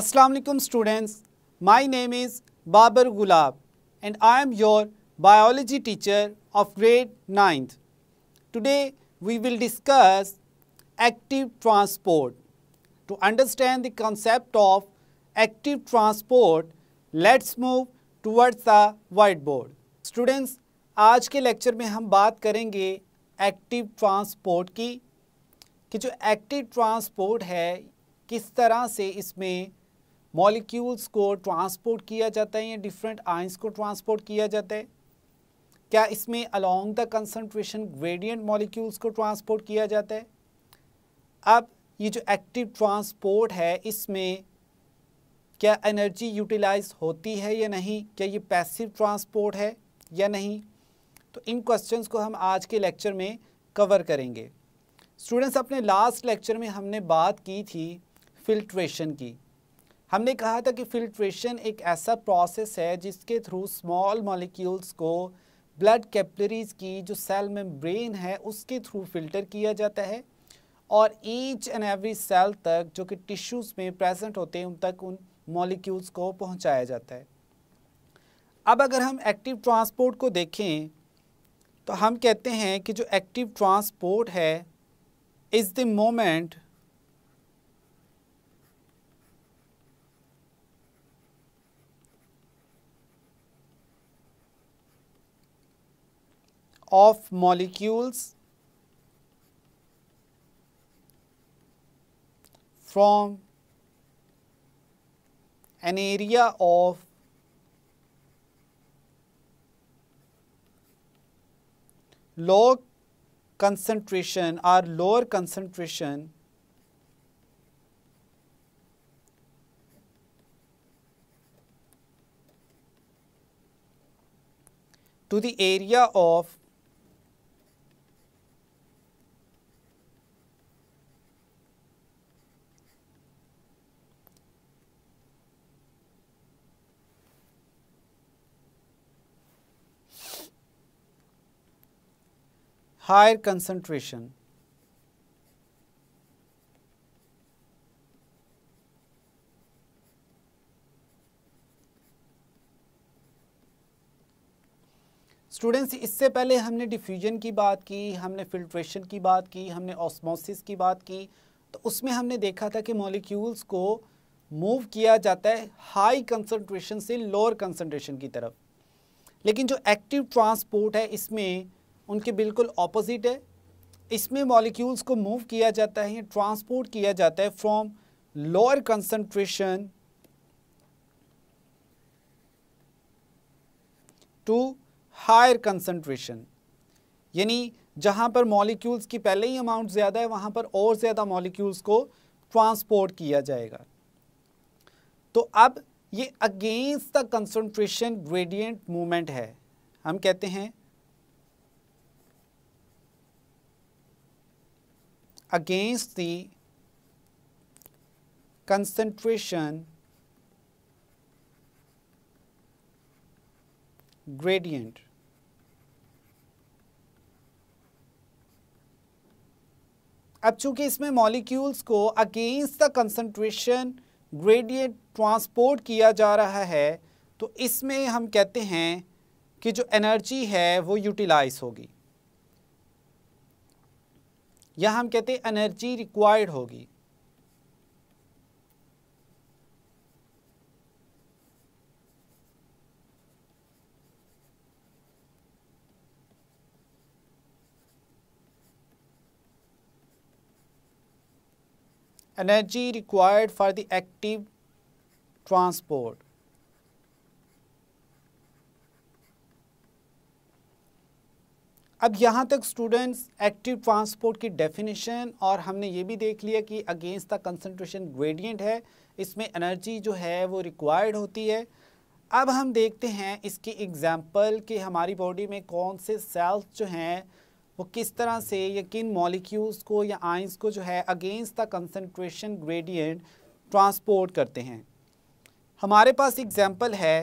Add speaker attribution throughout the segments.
Speaker 1: Assalamualaikum students, my name is Babar Gulab and I am your biology teacher of grade 9th. Today we will discuss active transport. To understand the concept of active transport, let's move towards the whiteboard. Students, आज के lecture में हम बात करेंगे active transport की कि जो active transport है किस तरह से इसमें मॉलिक्यूल्स को ट्रांसपोर्ट किया जाता है या डिफरेंट आइंस को ट्रांसपोर्ट किया जाता है क्या इसमें along the concentration gradient molecules को ट्रांसपोर्ट किया जाता है अब ये जो एक्टिव ट्रांसपोर्ट है इसमें क्या एनर्जी यूटिलाइज होती है या नहीं क्या ये पैसिव ट्रांसपोर्ट है या नहीं तो इन क्वेश्चंस को हम आज के लेक्चर में कवर करेंगे स्टूडेंट्स अपने लास्ट लेक्चर में हमने बात की थी फिल्ट्रेशन की हमने कहा था कि फिल्ट्रेशन एक ऐसा प्रोसेस है जिसके थ्रू स्मॉल मॉलिक्यूल्स को ब्लड कैपलरीज की जो सेल मेम्ब्रेन है उसके थ्रू फिल्टर किया जाता है और ईच एंड एवरी सेल तक जो कि टिश्यूज़ में प्रेजेंट होते हैं उन तक उन मॉलिक्यूल्स को पहुंचाया जाता है अब अगर हम एक्टिव ट्रांसपोर्ट को देखें तो हम कहते हैं कि जो एक्टिव ट्रांसपोर्ट है is the moment of molecules from an area of low concentration or lower concentration to the area of higher concentration. Students इससे पहले हमने डिफ्यूजन की बात की हमने फिल्ट्रेशन की बात की हमने ऑस्मोसिस की बात की तो उसमें हमने देखा था कि मॉलिक्यूल्स को मूव किया जाता है हाई कंसंट्रेशन से लोअर कंसंट्रेशन की तरफ लेकिन जो एक्टिव ट्रांसपोर्ट है इसमें उनके बिल्कुल ऑपोजिट है इसमें मॉलिक्यूल्स को मूव किया जाता है ट्रांसपोर्ट किया जाता है from lower concentration to higher concentration यानी जहां पर मॉलिक्यूल्स की पहले ही अमाउंट ज़्यादा है वहां पर और ज़्यादा मॉलिक्यूल्स को ट्रांसपोर्ट किया जाएगा तो अब ये against the concentration gradient movement है हम कहते हैं against the concentration gradient. अब चूंकि इसमें मॉलिक्यूल्स को against the concentration gradient transport किया जा रहा है तो इसमें हम कहते हैं कि जो एनर्जी है वो यूटिलाइज होगी या हम कहते हैं एनर्जी रिक्वायर्ड होगी energy required for the active transport अब यहाँ तक स्टूडेंट्स एक्टिव ट्रांसपोर्ट की डेफिनेशन और हमने ये भी देख लिया कि अगेंस्ट द कंसनट्रेशन ग्रेडियंट है इसमें एनर्जी जो है वो रिक्वायर्ड होती है अब हम देखते हैं इसकी एग्जाम्पल कि हमारी बॉडी में कौन से सेल्स जो हैं वो किस तरह से या किन मॉलिक्यूल्स को या आइंस को जो है against the concentration gradient transport करते हैं हमारे पास एग्जाम्पल है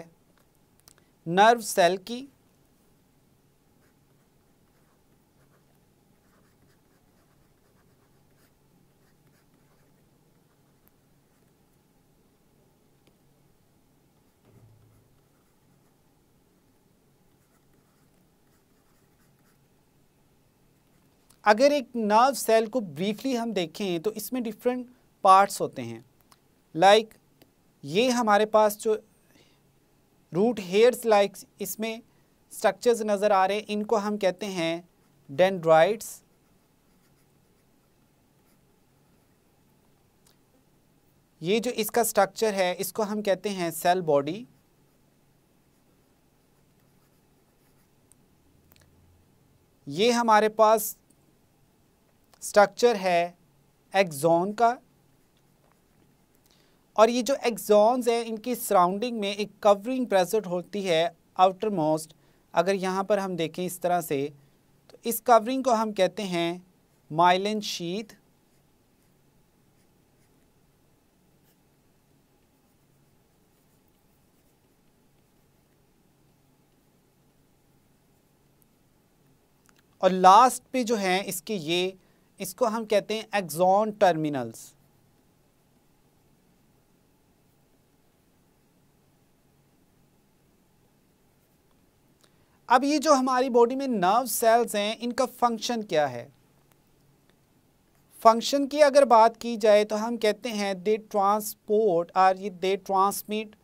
Speaker 1: नर्व सेल की अगर एक नर्व सेल को ब्रीफली हम देखें तो इसमें डिफरेंट पार्ट्स होते हैं लाइक like, ये हमारे पास जो रूट हेयर्स लाइक इसमें स्ट्रक्चर्स नज़र आ रहे हैं इनको हम कहते हैं डेंड्राइड्स ये जो इसका स्ट्रक्चर है इसको हम कहते हैं सेल बॉडी ये हमारे पास स्ट्रक्चर है एक्जोन का और ये जो एक्जोन्स हैं इनकी सराउंडिंग में एक कवरिंग प्रेजेंट होती है आउटर मोस्ट अगर यहाँ पर हम देखें इस तरह से तो इस कवरिंग को हम कहते हैं माइलन शीत और लास्ट पे जो है इसके ये इसको हम कहते हैं एक्सॉन टर्मिनल्स अब ये जो हमारी बॉडी में नर्व सेल्स हैं इनका फंक्शन क्या है फंक्शन की अगर बात की जाए तो हम कहते हैं दे ट्रांसपोर्ट और ये दे ट्रांसमिट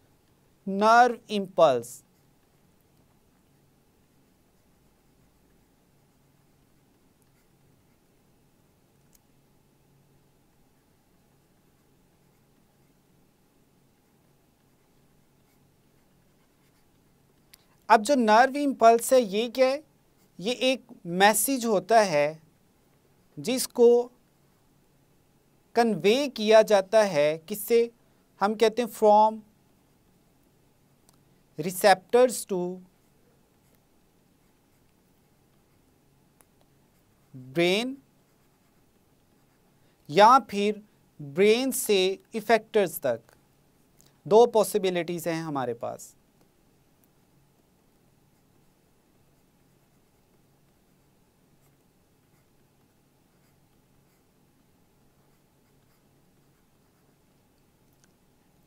Speaker 1: नर्व इम्पल्स अब जो नर्व इम्पल्स है ये क्या है ये एक मैसेज होता है जिसको कन्वे किया जाता है किससे हम कहते हैं फ्रॉम रिसेप्टर्स टू ब्रेन या फिर ब्रेन से इफेक्टर्स तक दो पॉसिबिलिटीज़ हैं हमारे पास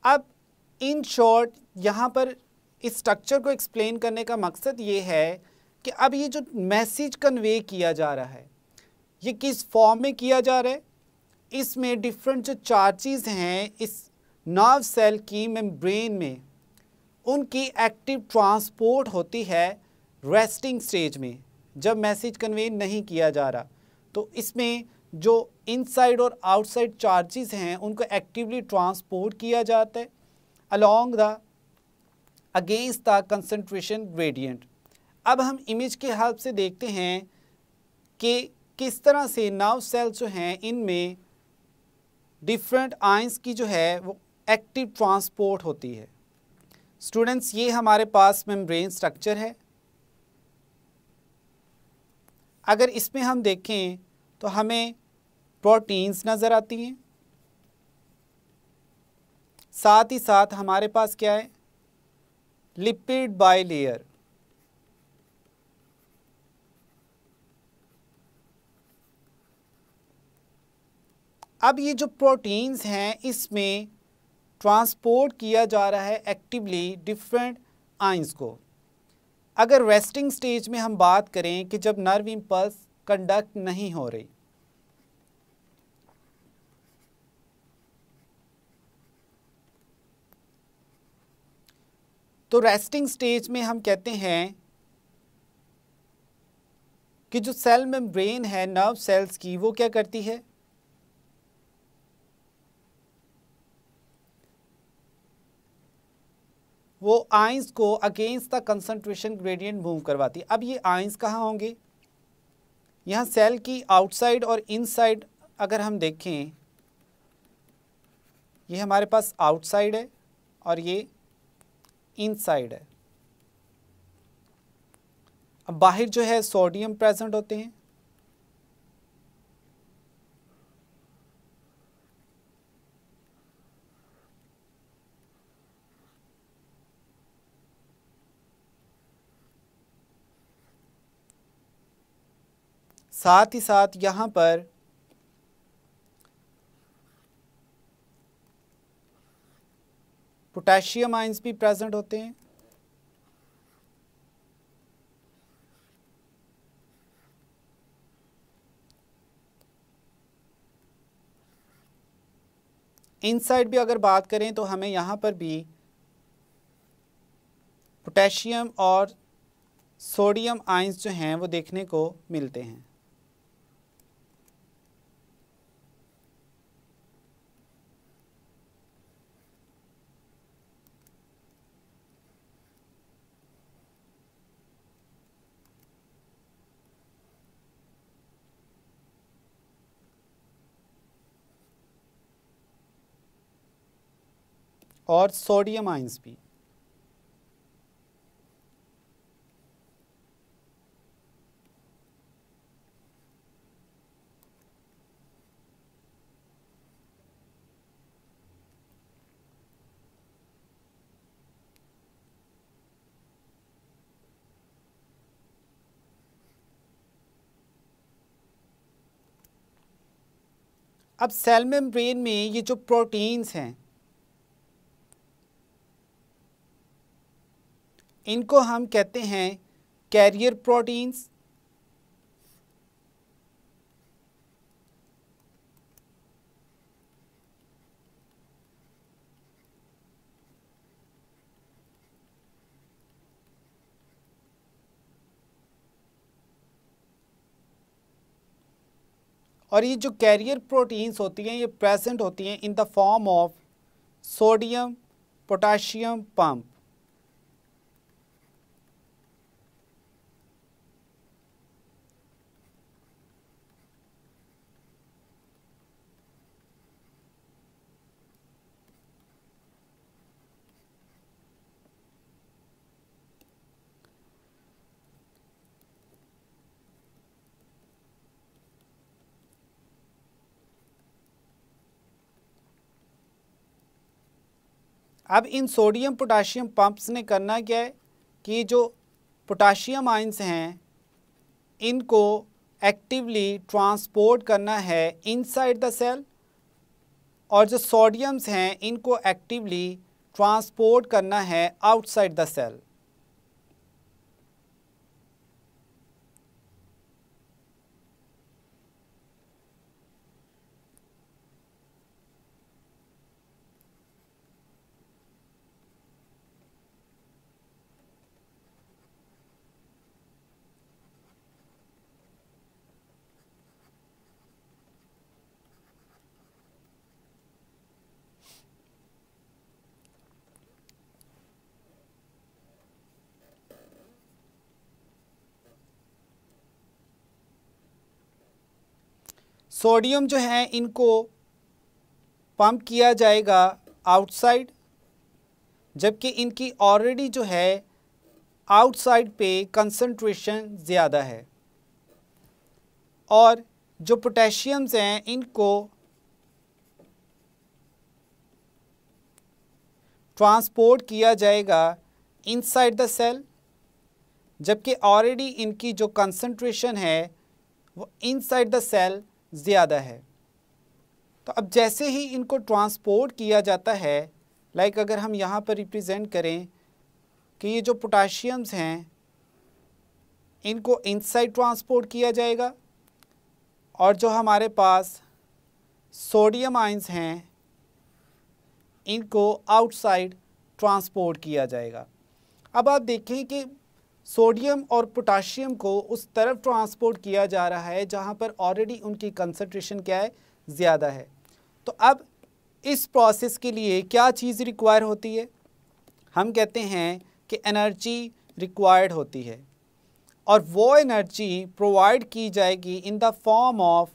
Speaker 1: अब इन शॉर्ट यहाँ पर इस स्ट्रक्चर को एक्सप्लेन करने का मकसद ये है कि अब ये जो मैसेज कन्वे किया जा रहा है ये किस फॉर्म में किया जा रहा है इसमें डिफरेंट जो चार्जेस हैं इस नर्व सेल की मेम्ब्रेन में उनकी एक्टिव ट्रांसपोर्ट होती है रेस्टिंग स्टेज में जब मैसेज कन्वे नहीं किया जा रहा तो इसमें जो इनसाइड और आउटसाइड चार्जेस हैं उनको एक्टिवली ट्रांसपोर्ट किया जाता है along the against the concentration gradient अब हम इमेज के हेल्प से देखते हैं कि किस तरह से नव सेल्स जो हैं इनमें डिफरेंट आइंस की जो है वो एक्टिव ट्रांसपोर्ट होती है स्टूडेंट्स ये हमारे पास मेम्ब्रेन स्ट्रक्चर है अगर इसमें हम देखें तो हमें प्रोटीन्स नज़र आती हैं साथ ही साथ हमारे पास क्या है लिपिड बाई लेयर अब ये जो प्रोटीन्स हैं इसमें ट्रांसपोर्ट किया जा रहा है एक्टिवली डिफरेंट आइंस को अगर रेस्टिंग स्टेज में हम बात करें कि जब नर्व इम्पल्स कंडक्ट नहीं हो रही तो रेस्टिंग स्टेज में हम कहते हैं कि जो सेल मेम्ब्रेन है नर्व सेल्स की वो क्या करती है वो आइंस को against the concentration gradient move करवाती है अब ये आइंस कहाँ होंगे यहाँ सेल की आउटसाइड और इनसाइड अगर हम देखें ये हमारे पास आउटसाइड है और ये इनसाइड है अब बाहर जो है सोडियम प्रेजेंट होते हैं साथ ही साथ यहाँ पर पोटेशियम आइंस भी प्रेजेंट होते हैं इनसाइड भी अगर बात करें तो हमें यहाँ पर भी पोटेशियम और सोडियम आइंस जो हैं वो देखने को मिलते हैं और सोडियम आइंस भी अब सेल मेम्ब्रेन में ये जो प्रोटीन्स हैं इनको हम कहते हैं कैरियर प्रोटीन्स और ये जो कैरियर प्रोटीन्स होती हैं ये प्रेजेंट होती हैं in the form of sodium potassium pump अब इन सोडियम पोटाशियम पंप्स ने करना क्या है कि जो पोटाशियम आइंस हैं इनको एक्टिवली ट्रांसपोर्ट करना है इनसाइड द सेल और जो सोडियम्स हैं इनको एक्टिवली ट्रांसपोर्ट करना है आउटसाइड द सेल सोडियम जो है इनको पंप किया जाएगा आउटसाइड जबकि इनकी ऑलरेडी जो है आउटसाइड पे कंसंट्रेशन ज़्यादा है और जो पोटेशियम्स हैं इनको ट्रांसपोर्ट किया जाएगा इनसाइड द सेल जबकि ऑलरेडी इनकी जो कंसंट्रेशन है वो इनसाइड द सेल ज़्यादा है तो अब जैसे ही इनको ट्रांसपोर्ट किया जाता है लाइक like अगर हम यहाँ पर रिप्रेजेंट करें कि ये जो पोटाशियम्स हैं इनको इनसाइड ट्रांसपोर्ट किया जाएगा और जो हमारे पास सोडियम आइंस हैं इनको आउटसाइड ट्रांसपोर्ट किया जाएगा अब आप देखें कि सोडियम और पोटाशियम को उस तरफ ट्रांसपोर्ट किया जा रहा है जहाँ पर ऑलरेडी उनकी कंसनट्रेशन क्या है ज़्यादा है तो अब इस प्रोसेस के लिए क्या चीज़ रिक्वायर होती है हम कहते हैं कि एनर्जी रिक्वायर्ड होती है और वो एनर्जी प्रोवाइड की जाएगी in the form of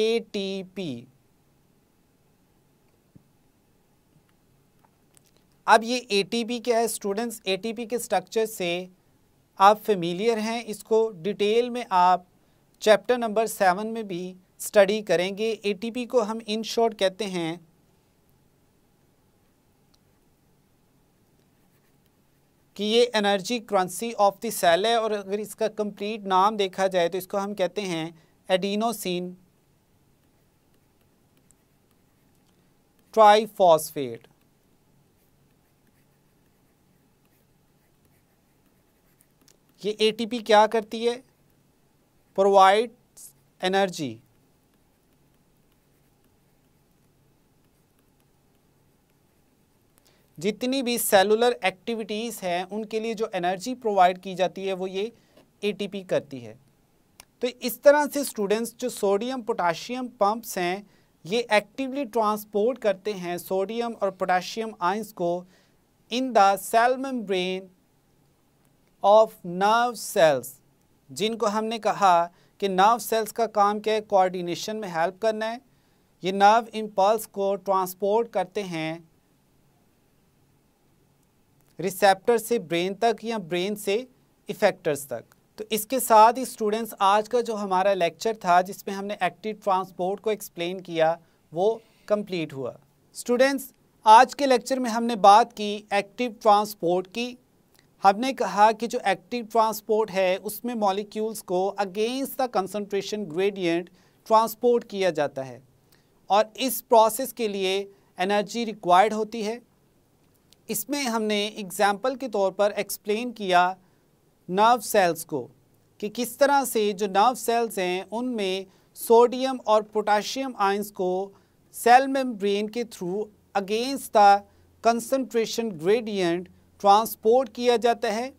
Speaker 1: A T P अब ये ए टी पी क्या है स्टूडेंट्स ए टी पी के स्ट्रक्चर से आप फेमिलियर हैं इसको डिटेल में आप चैप्टर नंबर सेवन में भी स्टडी करेंगे एटीपी को हम इन शॉर्ट कहते हैं कि ये energy currency of the cell है और अगर इसका कंप्लीट नाम देखा जाए तो इसको हम कहते हैं एडीनोसिन ट्राईफॉस्फेट ये एटीपी क्या करती है प्रोवाइड एनर्जी जितनी भी सेलुलर एक्टिविटीज़ हैं उनके लिए जो एनर्जी प्रोवाइड की जाती है वो ये एटीपी करती है तो इस तरह से स्टूडेंट्स जो सोडियम पोटाशियम पंप्स हैं ये एक्टिवली ट्रांसपोर्ट करते हैं सोडियम और पोटाशियम आइंस को in the cell membrane of nerve cells जिनको हमने कहा कि नर्व सेल्स का काम क्या है कोऑर्डिनेशन में हेल्प करना है ये नर्व इम्पल्स को ट्रांसपोर्ट करते हैं रिसेप्टर से ब्रेन तक या ब्रेन से इफेक्टर्स तक तो इसके साथ ही स्टूडेंट्स आज का जो हमारा लेक्चर था जिसमें हमने एक्टिव ट्रांसपोर्ट को एक्सप्लेन किया वो कंप्लीट हुआ स्टूडेंट्स आज के लेक्चर में हमने बात की एक्टिव ट्रांसपोर्ट की हमने कहा कि जो एक्टिव ट्रांसपोर्ट है उसमें मॉलिक्यूल्स को against the concentration gradient transport किया जाता है और इस प्रोसेस के लिए एनर्जी रिक्वायर्ड होती है इसमें हमने एग्जाम्पल के तौर पर एक्सप्लेन किया नर्व सेल्स को कि किस तरह से जो नर्व सेल्स हैं उनमें सोडियम और पोटाशियम आइंस को सेल मेम्ब्रेन के through against the concentration gradient transport किया जाता है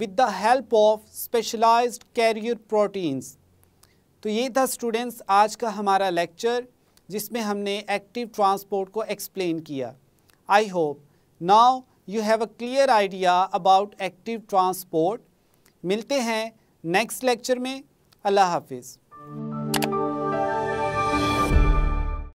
Speaker 1: with the help of specialised carrier proteins तो ये था स्टूडेंट्स आज का हमारा लेक्चर जिसमें हमने एक्टिव ट्रांसपोर्ट को एक्सप्लेन किया I hope now you have a clear idea about active transport मिलते हैं नेक्स्ट लेक्चर में अल्लाह हाफिज़